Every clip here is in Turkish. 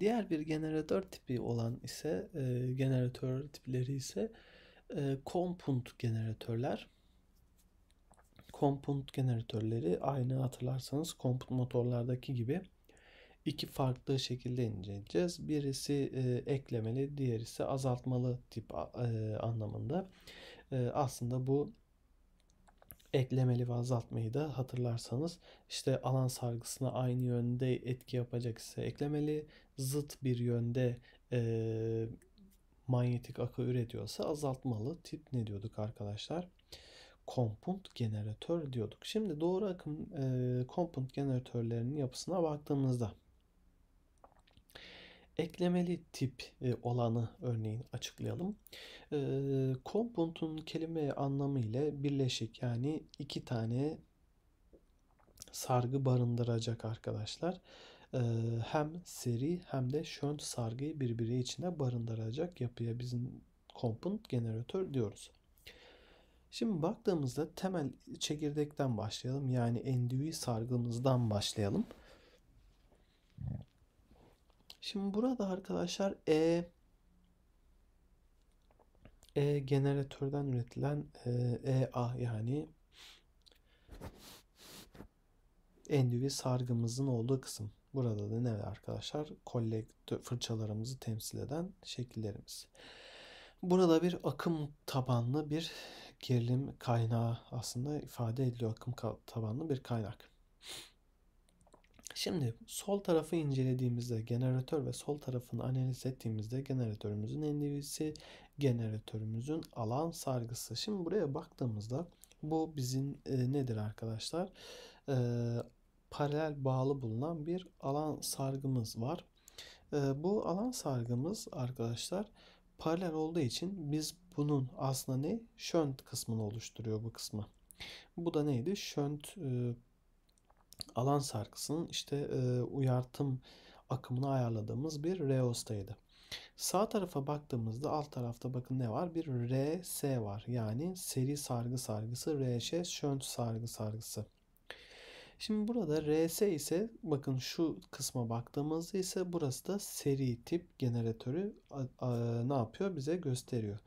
Diğer bir generatör tipi olan ise e, generatör tipleri ise e, kompund generatörler. Kompund generatörleri aynı hatırlarsanız compound motorlardaki gibi iki farklı şekilde inceleyeceğiz. Birisi e, eklemeli, ise azaltmalı tip e, anlamında. E, aslında bu eklemeli ve azaltmayı da hatırlarsanız işte alan sargısına aynı yönde etki yapacak ise eklemeli, zıt bir yönde e, manyetik akı üretiyorsa azaltmalı tip ne diyorduk arkadaşlar? Kompont generatör diyorduk. Şimdi doğru akım e, kompont generatörlerinin yapısına baktığımızda Eklemeli tip e, olanı örneğin açıklayalım. E, compound'un kelime anlamı ile birleşik yani iki tane sargı barındıracak arkadaşlar. E, hem seri hem de şönt sargıyı birbiri içine barındıracak yapıya bizim compound generatör diyoruz. Şimdi baktığımızda temel çekirdekten başlayalım. Yani endüvi sargımızdan başlayalım. Şimdi burada arkadaşlar E E generatörden üretilen EA e yani endüvi sargımızın olduğu kısım. Burada da ne var arkadaşlar? Kolektör fırçalarımızı temsil eden şekillerimiz. Burada bir akım tabanlı bir gerilim kaynağı aslında ifade ediliyor akım tabanlı bir kaynak. Şimdi sol tarafı incelediğimizde generatör ve sol tarafını analiz ettiğimizde generatörümüzün endivisi, generatörümüzün alan sargısı. Şimdi buraya baktığımızda bu bizim e, nedir arkadaşlar? E, paralel bağlı bulunan bir alan sargımız var. E, bu alan sargımız arkadaşlar paralel olduğu için biz bunun aslında ne? Şönt kısmını oluşturuyor bu kısmı. Bu da neydi? Şönt e, alan sarkısının işte e, uyartım akımını ayarladığımız bir reostaydı. Sağ tarafa baktığımızda alt tarafta bakın ne var? Bir RS var. Yani seri sargı sargısı, RŞ şönt sargı sargısı. Şimdi burada RS ise bakın şu kısma baktığımızda ise burası da seri tip generatörü a, a, ne yapıyor bize gösteriyor.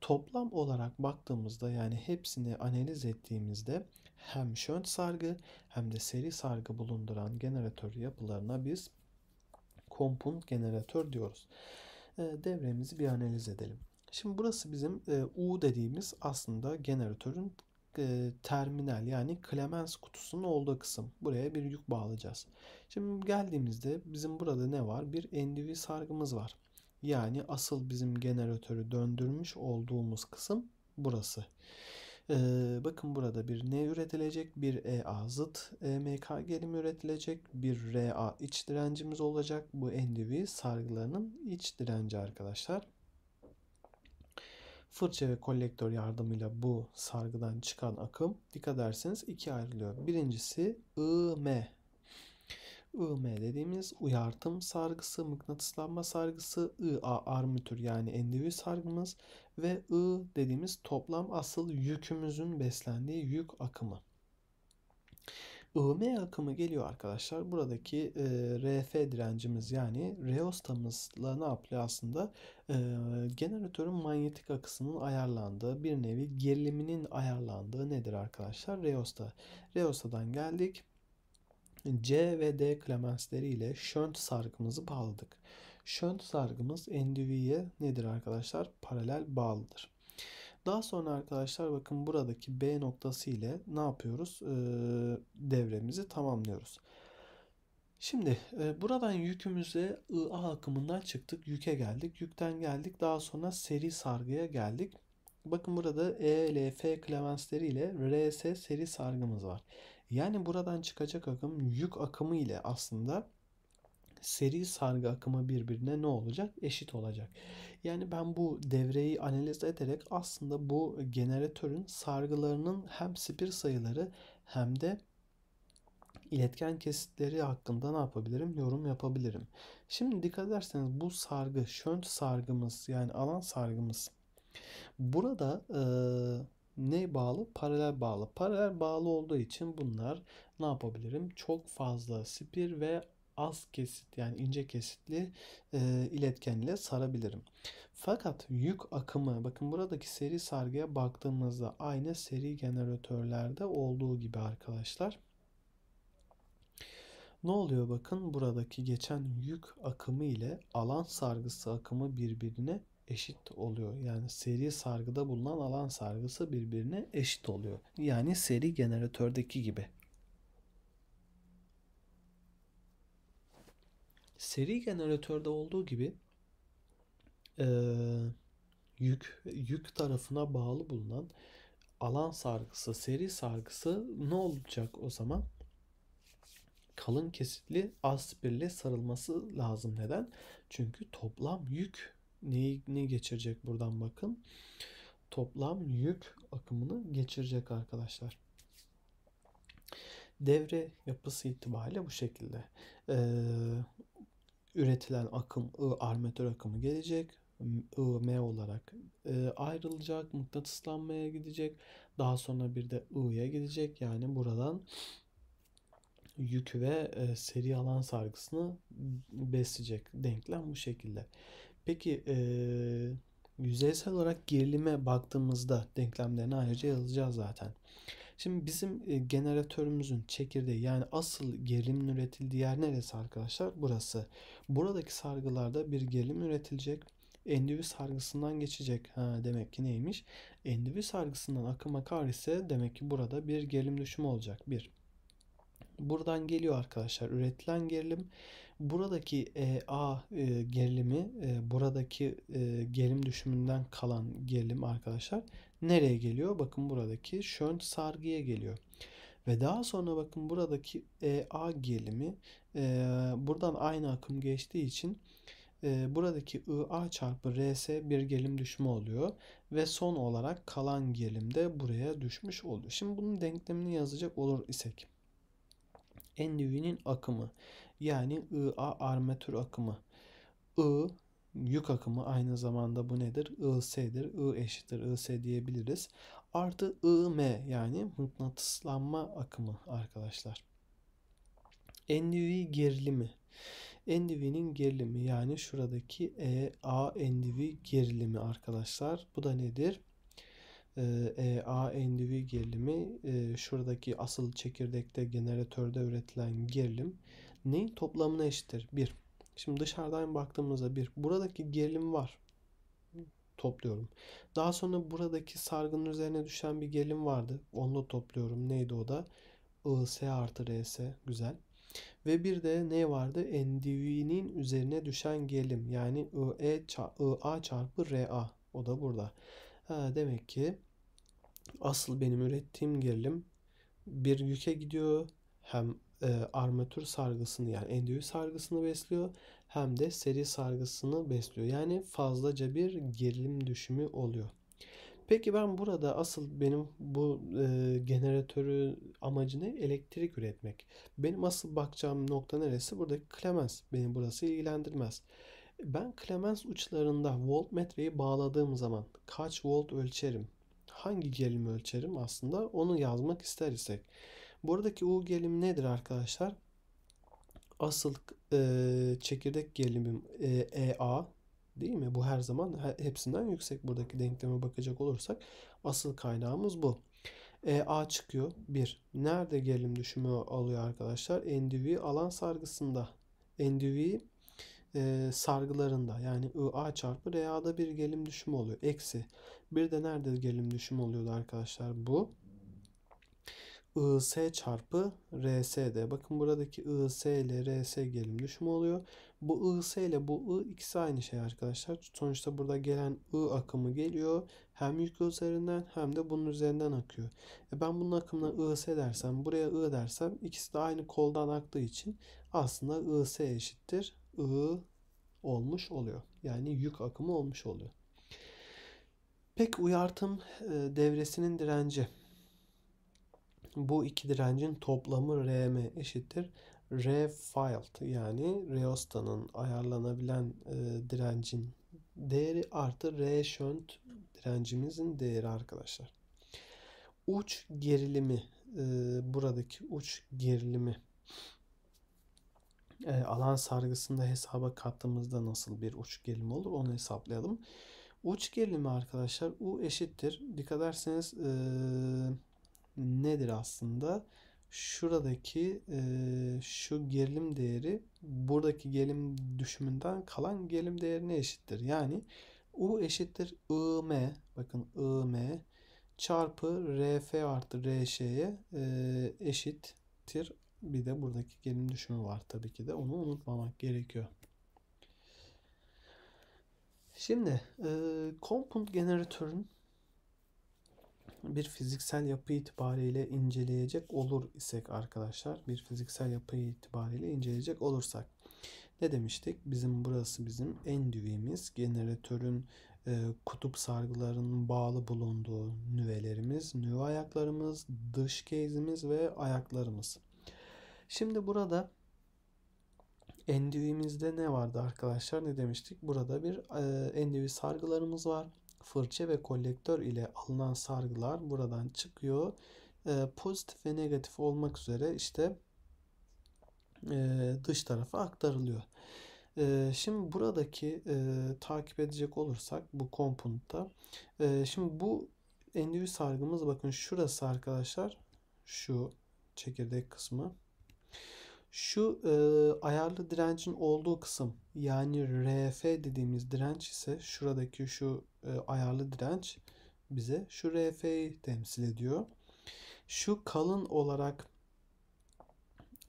Toplam olarak baktığımızda yani hepsini analiz ettiğimizde hem şönt sargı hem de seri sargı bulunduran generatör yapılarına biz kompund generatör diyoruz. Ee, devremizi bir analiz edelim. Şimdi burası bizim e, U dediğimiz aslında generatörün e, terminal yani Clemens kutusunun olduğu kısım. Buraya bir yük bağlayacağız. Şimdi geldiğimizde bizim burada ne var? Bir NDV sargımız var. Yani asıl bizim generatörü döndürmüş olduğumuz kısım burası. Burası. Ee, bakın burada bir N üretilecek, bir EA zıt EMK gerim üretilecek, bir RA iç direncimiz olacak. Bu NDV sargılarının iç direnci arkadaşlar. Fırça ve kolektör yardımıyla bu sargıdan çıkan akım dikkat ederseniz iki ayrılıyor. Birincisi IM IM dediğimiz uyartım sargısı, mıknatıslanma sargısı, IA armatür yani endüvi sargımız ve I dediğimiz toplam asıl yükümüzün beslendiği yük akımı. IM akımı geliyor arkadaşlar. Buradaki e, RF direncimiz yani reostamızla ne yapıyor aslında? E, generatörün manyetik akısının ayarlandığı bir nevi geriliminin ayarlandığı nedir arkadaşlar? Reosta. Reostadan geldik C ve D klemensleri ile şönt sargımızı bağladık. Şönt sargımız endüviye nedir arkadaşlar? Paralel bağlıdır. Daha sonra arkadaşlar bakın buradaki B noktası ile ne yapıyoruz? Ee, devremizi tamamlıyoruz. Şimdi e, buradan yükümüze IA akımından çıktık. Yüke geldik. Yükten geldik. Daha sonra seri sargıya geldik. Bakın burada E, L, F klemensleri ile RS seri sargımız var. Yani buradan çıkacak akım yük akımı ile aslında seri sargı akımı birbirine ne olacak? Eşit olacak. Yani ben bu devreyi analiz ederek aslında bu generatörün sargılarının hem spir sayıları hem de iletken kesitleri hakkında ne yapabilirim? Yorum yapabilirim. Şimdi dikkat ederseniz bu sargı, şönt sargımız yani alan sargımız burada e, ne bağlı? Paralel bağlı. Paralel bağlı olduğu için bunlar ne yapabilirim? Çok fazla spir ve az kesit yani ince kesitli e, iletken ile sarabilirim. Fakat yük akımı bakın buradaki seri sargıya baktığımızda aynı seri generatörlerde olduğu gibi arkadaşlar. Ne oluyor bakın buradaki geçen yük akımı ile alan sargısı akımı birbirine eşit oluyor. Yani seri sargıda bulunan alan sargısı birbirine eşit oluyor. Yani seri generatördeki gibi. Seri generatörde olduğu gibi e, yük yük tarafına bağlı bulunan alan sargısı, seri sargısı ne olacak o zaman? Kalın kesitli aspirle sarılması lazım. Neden? Çünkü toplam yük neyi ne geçirecek buradan bakın. Toplam yük akımını geçirecek arkadaşlar. Devre yapısı itibariyle bu şekilde. Ee, üretilen akım I armatür akımı gelecek. I M olarak e, ayrılacak. Mıknatıslanmaya gidecek. Daha sonra bir de I'ya gidecek. Yani buradan yük ve e, seri alan sargısını besleyecek denklem bu şekilde. Peki e, yüzeysel olarak gerilime baktığımızda denklemlerini ayrıca yazacağız zaten. Şimdi bizim e, generatörümüzün çekirdeği yani asıl gerilimin üretildiği yer neresi arkadaşlar? Burası. Buradaki sargılarda bir gerilim üretilecek. Endüvi sargısından geçecek. Ha, demek ki neymiş? Endüvi sargısından akım akar ise demek ki burada bir gerilim düşümü olacak. Bir. Buradan geliyor arkadaşlar üretilen gerilim Buradaki e, A e, gerilimi, e, buradaki e, gerilim düşümünden kalan gerilim arkadaşlar nereye geliyor? Bakın buradaki şön sargıya geliyor. Ve daha sonra bakın buradaki e, A gerilimi e, buradan aynı akım geçtiği için e, buradaki IA çarpı RS bir gerilim düşümü oluyor. Ve son olarak kalan gerilim de buraya düşmüş oluyor. Şimdi bunun denklemini yazacak olur isek. Endüvinin akımı yani IA armatür akımı. I yük akımı aynı zamanda bu nedir? IS'dir. I eşittir IS diyebiliriz. Artı IM yani mıknatıslanma akımı arkadaşlar. Endüvi gerilimi. endüvinin gerilimi yani şuradaki EA endüvi gerilimi arkadaşlar. Bu da nedir? EA ee, e endüvi gerilimi e, şuradaki asıl çekirdekte generatörde üretilen gerilim neyin toplamına eşittir? 1. Şimdi dışarıdan baktığımızda 1. Buradaki gerilim var. Topluyorum. Daha sonra buradaki sargının üzerine düşen bir gerilim vardı. Onu da topluyorum. Neydi o da? IS artı RS. Güzel. Ve bir de ne vardı? NDV'nin üzerine düşen gerilim. Yani IA e çarpı RA. O da burada. Ha, demek ki asıl benim ürettiğim gerilim bir yüke gidiyor hem e, armatür sargısını yani endüvi sargısını besliyor hem de seri sargısını besliyor. Yani fazlaca bir gerilim düşümü oluyor. Peki ben burada asıl benim bu e, generatörü amacı ne? Elektrik üretmek. Benim asıl bakacağım nokta neresi? Buradaki klemens Beni burası ilgilendirmez. Ben klemens uçlarında voltmetreyi bağladığım zaman kaç volt ölçerim? hangi gerilimi ölçerim aslında onu yazmak ister isek. Buradaki U gerilimi nedir arkadaşlar? Asıl e, çekirdek gelimim e, EA değil mi? Bu her zaman hepsinden yüksek buradaki denkleme bakacak olursak asıl kaynağımız bu. EA çıkıyor 1. Nerede gelim düşümü alıyor arkadaşlar? NDV alan sargısında. NDV e, sargılarında yani IA çarpı RA'da bir gelim düşümü oluyor. Eksi. Bir de nerede gelim düşümü oluyordu arkadaşlar? Bu. IS çarpı RS'de. Bakın buradaki IS ile RS gelim düşümü oluyor. Bu IS ile bu I ikisi aynı şey arkadaşlar. Sonuçta burada gelen I akımı geliyor. Hem yük üzerinden hem de bunun üzerinden akıyor. E ben bunun akımına IS dersem buraya I dersem ikisi de aynı koldan aktığı için aslında IS eşittir I olmuş oluyor. Yani yük akımı olmuş oluyor. Pek uyartım e, devresinin direnci. Bu iki direncin toplamı Rm eşittir. Refild yani Reosta'nın ayarlanabilen e, direncin değeri artı R şönt direncimizin değeri arkadaşlar. Uç gerilimi e, buradaki uç gerilimi alan sargısında hesaba kattığımızda nasıl bir uç gerilimi olur onu hesaplayalım. Uç gerilimi arkadaşlar U eşittir. Dikkat ederseniz e, nedir aslında? Şuradaki e, şu gerilim değeri buradaki gerilim düşümünden kalan gerilim değerine eşittir. Yani U eşittir IM bakın IM çarpı RF artı RŞ'ye e, eşittir bir de buradaki gelin düşümü var tabii ki de. Onu unutmamak gerekiyor. Şimdi e, compound generatörün bir fiziksel yapı itibariyle inceleyecek olur isek arkadaşlar bir fiziksel yapı itibariyle inceleyecek olursak ne demiştik bizim burası bizim en düğümüz generatörün e, kutup sargılarının bağlı bulunduğu nüvelerimiz nüve ayaklarımız dış kezimiz ve ayaklarımız Şimdi burada endüvimizde ne vardı arkadaşlar? Ne demiştik? Burada bir e, endüvi sargılarımız var. Fırça ve kolektör ile alınan sargılar buradan çıkıyor. E, pozitif ve negatif olmak üzere işte e, dış tarafa aktarılıyor. E, şimdi buradaki e, takip edecek olursak bu komponutta. E, şimdi bu endüvi sargımız bakın şurası arkadaşlar. Şu çekirdek kısmı. Şu e, ayarlı direncin olduğu kısım yani RF dediğimiz direnç ise şuradaki şu e, ayarlı direnç bize şu RF'yi temsil ediyor. Şu kalın olarak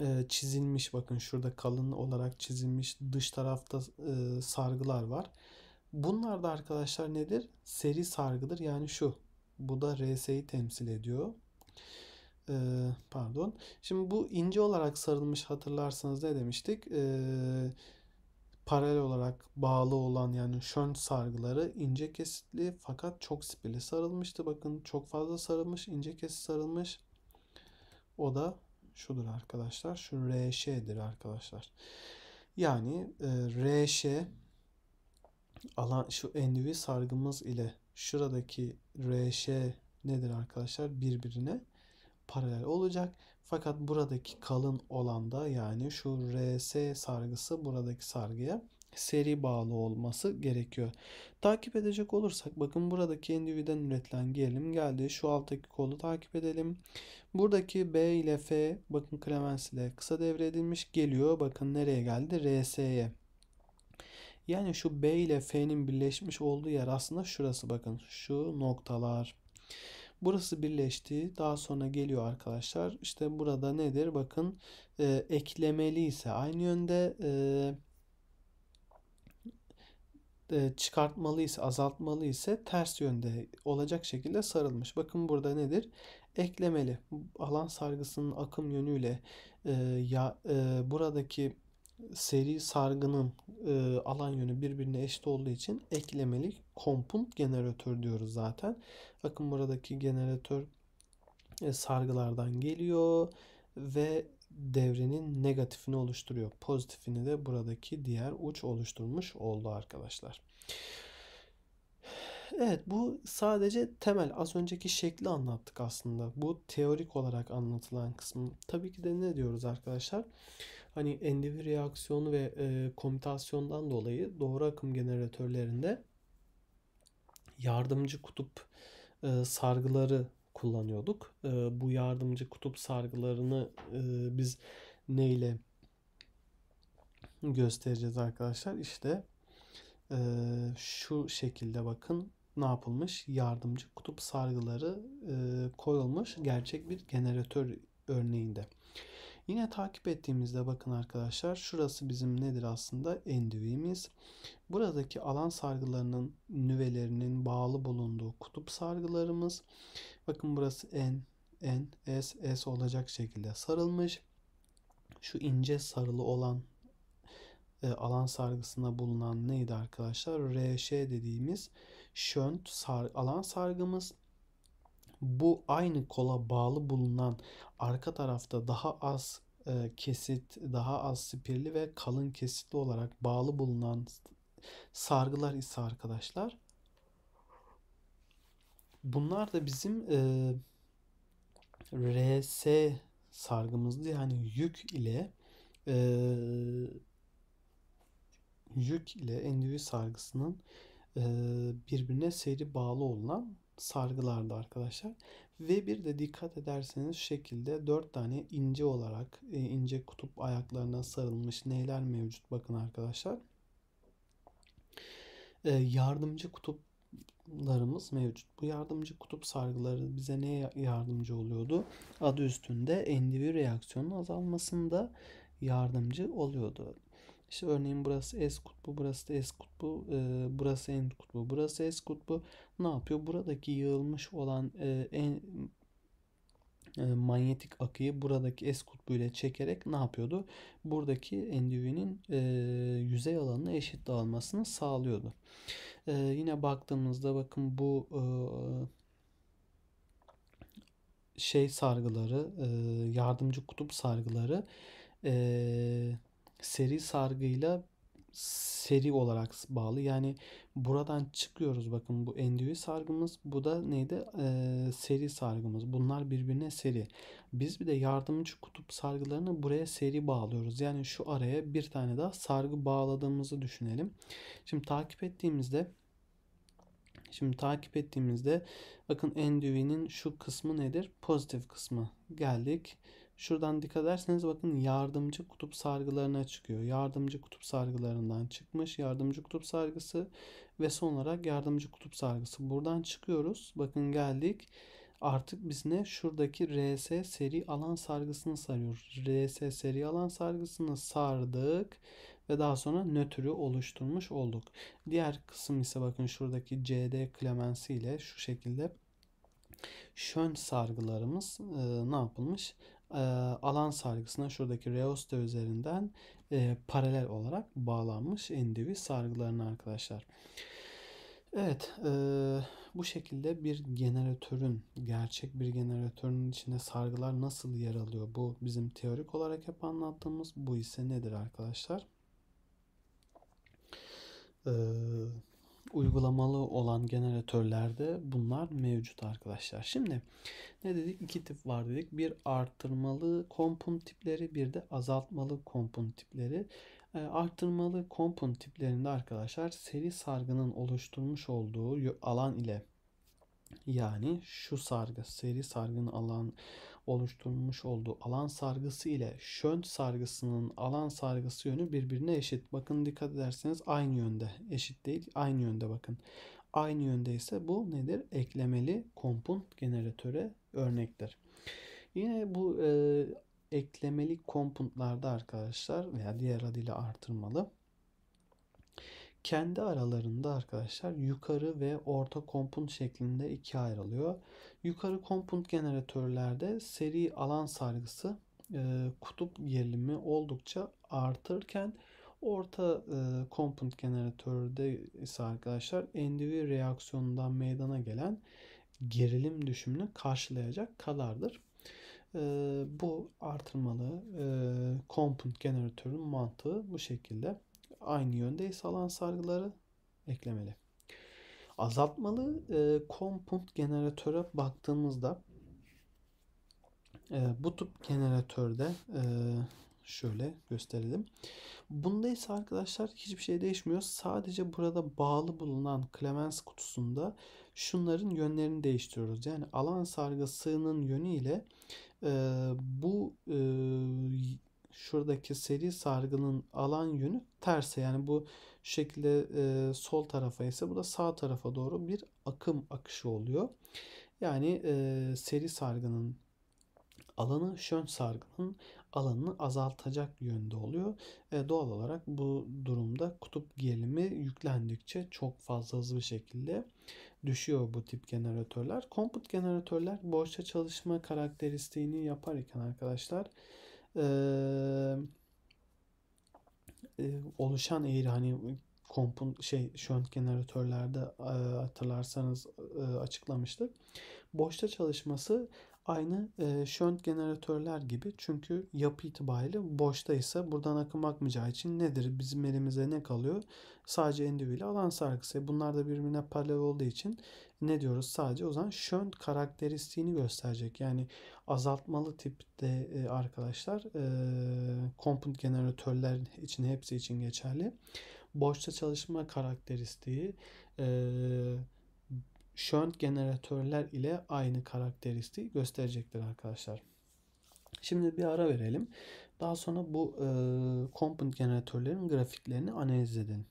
e, çizilmiş bakın şurada kalın olarak çizilmiş dış tarafta e, sargılar var. Bunlar da arkadaşlar nedir? Seri sargıdır yani şu. Bu da RS'yi temsil ediyor e, pardon. Şimdi bu ince olarak sarılmış hatırlarsanız ne demiştik? E, paralel olarak bağlı olan yani şön sargıları ince kesitli fakat çok spili sarılmıştı. Bakın çok fazla sarılmış, ince kesit sarılmış. O da şudur arkadaşlar. Şu RŞ'dir arkadaşlar. Yani e, RŞ alan şu endivi sargımız ile şuradaki RŞ nedir arkadaşlar birbirine paralel olacak. Fakat buradaki kalın olanda yani şu RS sargısı buradaki sargıya seri bağlı olması gerekiyor. Takip edecek olursak bakın buradaki endüviden üretilen gerilim geldi. Şu alttaki kolu takip edelim. Buradaki B ile F bakın Clemens ile kısa devre edilmiş geliyor. Bakın nereye geldi? RS'ye. Yani şu B ile F'nin birleşmiş olduğu yer aslında şurası bakın. Şu noktalar. Burası birleşti. Daha sonra geliyor arkadaşlar. İşte burada nedir? Bakın e, eklemeli ise aynı yönde e, e, çıkartmalı ise azaltmalı ise ters yönde olacak şekilde sarılmış. Bakın burada nedir? Eklemeli. Alan sargısının akım yönüyle e, ya e, buradaki seri sargının e, alan yönü birbirine eşit olduğu için eklemeli kompunt generatör diyoruz zaten. Bakın buradaki generatör e, sargılardan geliyor ve devrenin negatifini oluşturuyor. Pozitifini de buradaki diğer uç oluşturmuş oldu arkadaşlar. Evet bu sadece temel az önceki şekli anlattık aslında. Bu teorik olarak anlatılan kısmı. Tabii ki de ne diyoruz arkadaşlar? hani endevi reaksiyonu ve e, komütasyondan dolayı doğru akım generatörlerinde yardımcı kutup e, sargıları kullanıyorduk. E, bu yardımcı kutup sargılarını e, biz neyle göstereceğiz arkadaşlar? İşte e, şu şekilde bakın ne yapılmış? Yardımcı kutup sargıları e, koyulmuş gerçek bir generatör örneğinde. Yine takip ettiğimizde bakın arkadaşlar şurası bizim nedir aslında? Endüvimiz. Buradaki alan sargılarının nüvelerinin bağlı bulunduğu kutup sargılarımız. Bakın burası N, N, S, S olacak şekilde sarılmış. Şu ince sarılı olan e, alan sargısında bulunan neydi arkadaşlar? RŞ dediğimiz şönt sar, alan sargımız bu aynı kola bağlı bulunan arka tarafta daha az e, kesit, daha az spirli ve kalın kesitli olarak bağlı bulunan sargılar ise arkadaşlar bunlar da bizim e, RS sargımızdı. Yani yük ile e, yük ile endüvi sargısının e, birbirine seri bağlı olan sargılardı arkadaşlar. Ve bir de dikkat ederseniz şu şekilde 4 tane ince olarak e, ince kutup ayaklarına sarılmış neyler mevcut bakın arkadaşlar. E, yardımcı kutuplarımız mevcut. Bu yardımcı kutup sargıları bize neye yardımcı oluyordu? Adı üstünde endüvi reaksiyonun azalmasında yardımcı oluyordu. İşte örneğin burası S kutbu, burası da S kutbu, e, burası N kutbu, burası S kutbu. Ne yapıyor? Buradaki yığılmış olan e, en e, manyetik akıyı buradaki S kutbu ile çekerek ne yapıyordu? Buradaki endüvinin e, yüzey alanına eşit dağılmasını sağlıyordu. E, yine baktığımızda bakın bu e, şey sargıları, e, yardımcı kutup sargıları e, seri sargıyla seri olarak bağlı. Yani buradan çıkıyoruz bakın bu endüvi sargımız bu da neydi ee, seri sargımız. Bunlar birbirine seri. Biz bir de yardımcı kutup sargılarını buraya seri bağlıyoruz. Yani şu araya bir tane daha sargı bağladığımızı düşünelim. Şimdi takip ettiğimizde Şimdi takip ettiğimizde bakın endüvinin şu kısmı nedir? Pozitif kısmı. Geldik. Şuradan dikkat ederseniz bakın yardımcı kutup sargılarına çıkıyor. Yardımcı kutup sargılarından çıkmış. Yardımcı kutup sargısı ve son olarak yardımcı kutup sargısı. Buradan çıkıyoruz. Bakın geldik. Artık biz ne? Şuradaki RS seri alan sargısını sarıyoruz. RS seri alan sargısını sardık ve daha sonra nötrü oluşturmuş olduk. Diğer kısım ise bakın şuradaki CD klemensi ile şu şekilde şön sargılarımız e, ne yapılmış? E, alan sargısına şuradaki reosta üzerinden e, paralel olarak bağlanmış endivi sargılarına arkadaşlar. Evet e, bu şekilde bir generatörün gerçek bir generatörün içinde sargılar nasıl yer alıyor? Bu bizim teorik olarak hep anlattığımız bu ise nedir arkadaşlar? Eee uygulamalı olan generatörlerde bunlar mevcut arkadaşlar. Şimdi ne dedik? İki tip var dedik. Bir artırmalı kompun tipleri bir de azaltmalı kompun tipleri. Ee, artırmalı kompun tiplerinde arkadaşlar seri sargının oluşturmuş olduğu alan ile yani şu sargı seri sargının alan oluşturulmuş olduğu alan sargısı ile şönt sargısının alan sargısı yönü birbirine eşit. Bakın dikkat ederseniz aynı yönde. Eşit değil, aynı yönde bakın. Aynı yönde ise bu nedir? Eklemeli kompun generatöre örnektir. Yine bu e, eklemeli komputlarda arkadaşlar veya diğer adıyla artırmalı kendi aralarında arkadaşlar yukarı ve orta kompun şeklinde ikiye ayrılıyor. Yukarı kompun generatörlerde seri alan sargısı e, kutup gerilimi oldukça artırken orta e, kompont generatörde ise arkadaşlar endüvi reaksiyonundan meydana gelen gerilim düşümünü karşılayacak kadardır. E, bu artırmalı e, kompont generatörün mantığı bu şekilde aynı yönde alan sargıları eklemeli. Azaltmalı e, kompont generatöre baktığımızda e, bu tip generatörde e, şöyle gösterelim. Bunda ise arkadaşlar hiçbir şey değişmiyor. Sadece burada bağlı bulunan Clemens kutusunda şunların yönlerini değiştiriyoruz. Yani alan sargısının yönü ile e, bu e, şuradaki seri sargının alan yönü terse yani bu şekilde e, sol tarafa ise bu da sağ tarafa doğru bir akım akışı oluyor. Yani e, seri sargının alanı şön sargının alanını azaltacak yönde oluyor. E, doğal olarak bu durumda kutup gelimi yüklendikçe çok fazla hızlı bir şekilde düşüyor bu tip generatörler. Komput generatörler borçta çalışma karakteristiğini yaparken arkadaşlar e, oluşan eğri hani kompun şey şönt generatörlerde e, hatırlarsanız e, açıklamıştık. Boşta çalışması aynı e, şönt generatörler gibi çünkü yapı itibariyle ise buradan akım akmayacağı için nedir? Bizim elimize ne kalıyor? Sadece endüvili alan sargısı. Bunlar da birbirine paralel olduğu için ne diyoruz? Sadece o zaman şön karakteristiğini gösterecek. Yani azaltmalı tipte e, arkadaşlar e, komponent generatörler için hepsi için geçerli. Boşta çalışma karakteristiği e, şön generatörler ile aynı karakteristiği gösterecektir arkadaşlar. Şimdi bir ara verelim. Daha sonra bu e, komponent generatörlerin grafiklerini analiz edelim.